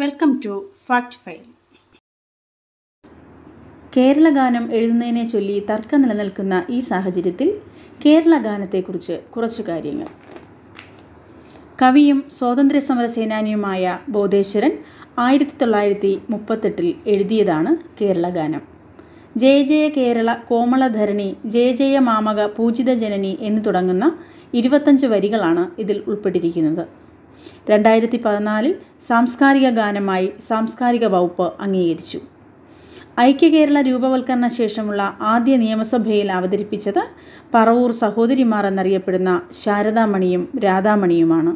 welcome to fact file Kerala ഗാനം എഴുതുന്നതിനെ ചൊല്ലി തർക്കം നിലനിൽക്കുന്ന ഈ സാഹചര്യത്തിൽ കേരള ഗാനത്തെക്കുറിച്ച് കുറച്ച് കാര്യങ്ങൾ കവിയും സ്വാതന്ത്ര്യ സമര സേനാനിയുമായ ബോധേശ്വരൻ ആയിരത്തി തൊള്ളായിരത്തി മുപ്പത്തെട്ടിൽ എഴുതിയതാണ് കേരള ഗാനം ജയ ജയ കേരള കോമളധരണി ജയ ജയ മാമക പൂജിത ജനനി എന്ന് തുടങ്ങുന്ന ഇരുപത്തഞ്ച് വരികളാണ് ഇതിൽ ഉൾപ്പെട്ടിരിക്കുന്നത് രണ്ടായിരത്തി പതിനാലിൽ സാംസ്കാരിക ഗാനമായി സാംസ്കാരിക വകുപ്പ് അംഗീകരിച്ചു ഐക്യകേരള രൂപവൽക്കരണ ശേഷമുള്ള ആദ്യ നിയമസഭയിൽ അവതരിപ്പിച്ചത് പറവൂർ സഹോദരിമാർ എന്നറിയപ്പെടുന്ന ശാരദാമണിയും രാധാമണിയുമാണ്